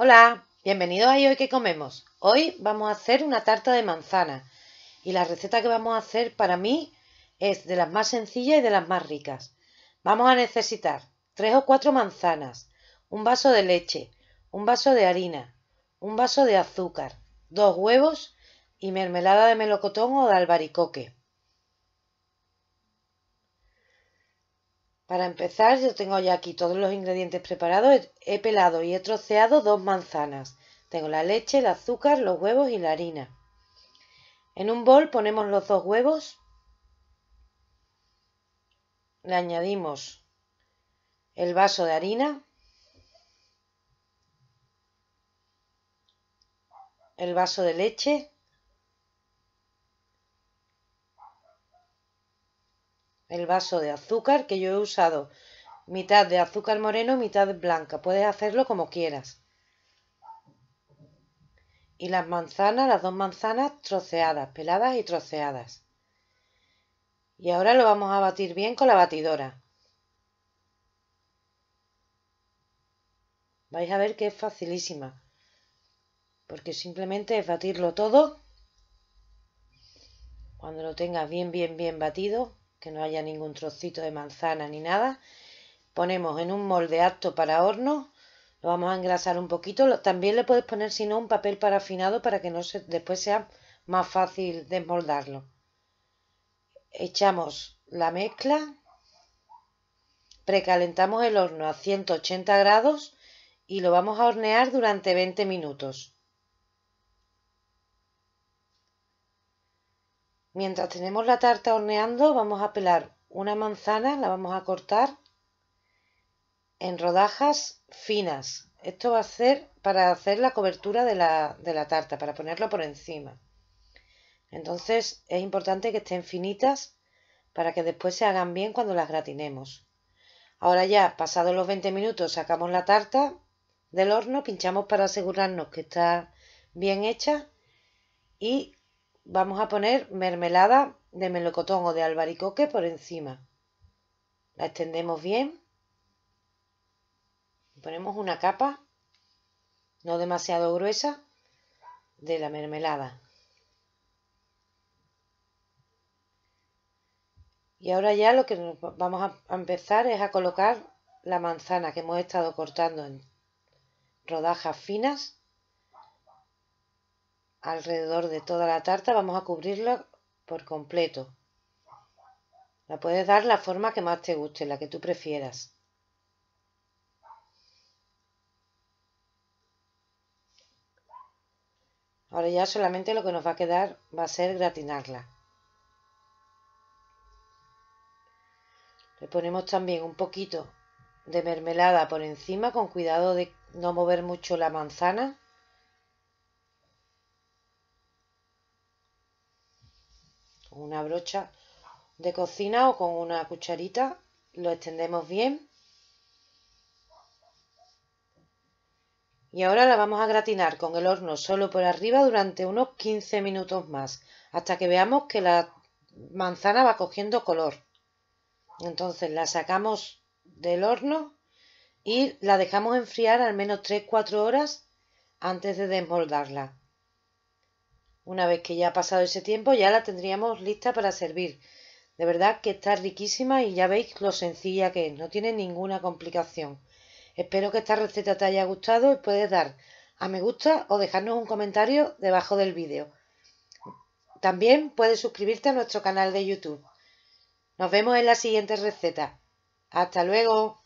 Hola, bienvenidos a Hoy que comemos. Hoy vamos a hacer una tarta de manzana y la receta que vamos a hacer para mí es de las más sencillas y de las más ricas. Vamos a necesitar tres o cuatro manzanas, un vaso de leche, un vaso de harina, un vaso de azúcar, dos huevos y mermelada de melocotón o de albaricoque. Para empezar, yo tengo ya aquí todos los ingredientes preparados. He pelado y he troceado dos manzanas. Tengo la leche, el azúcar, los huevos y la harina. En un bol ponemos los dos huevos. Le añadimos el vaso de harina. El vaso de leche. el vaso de azúcar que yo he usado mitad de azúcar moreno, mitad blanca. Puedes hacerlo como quieras. Y las manzanas, las dos manzanas troceadas, peladas y troceadas. Y ahora lo vamos a batir bien con la batidora. Vais a ver que es facilísima. Porque simplemente es batirlo todo. Cuando lo tengas bien, bien, bien batido, que no haya ningún trocito de manzana ni nada. Ponemos en un molde apto para horno, lo vamos a engrasar un poquito. También le puedes poner, si no, un papel para afinado para que no se, después sea más fácil desmoldarlo. Echamos la mezcla, precalentamos el horno a 180 grados y lo vamos a hornear durante 20 minutos. Mientras tenemos la tarta horneando, vamos a pelar una manzana, la vamos a cortar en rodajas finas. Esto va a ser para hacer la cobertura de la, tarta, para ponerlo por encima. Entonces es importante que estén finitas para que después se hagan bien cuando las gratinemos. Ahora ya, pasados los 20 minutos, sacamos la tarta del horno, pinchamos para asegurarnos que está bien hecha y vamos a poner mermelada de melocotón o de albaricoque por encima. La extendemos bien. Ponemos una capa, no demasiado gruesa, de la mermelada. Y ahora ya lo que vamos a empezar es a colocar la manzana que hemos estado cortando en rodajas finas alrededor de toda la tarta vamos a cubrirla por completo. La puedes dar la forma que más te guste, la que tú prefieras. Ahora ya solamente lo que nos va a quedar va a ser gratinarla. Le ponemos también un poquito de mermelada por encima con cuidado de no mover mucho la manzana. con una brocha de cocina o con una cucharita. Lo extendemos bien. Y ahora la vamos a gratinar con el horno solo por arriba durante unos 15 minutos más, hasta que veamos que la manzana va cogiendo color. Entonces la sacamos del horno y la dejamos enfriar al menos 3-4 horas antes de desmoldarla. Una vez que ya ha pasado ese tiempo, ya la tendríamos lista para servir. De verdad que está riquísima y ya veis lo sencilla que es, no tiene ninguna complicación. Espero que esta receta te haya gustado y puedes dar a me gusta o dejarnos un comentario debajo del vídeo. También puedes suscribirte a nuestro canal de YouTube. Nos vemos en la siguiente receta. ¡Hasta luego!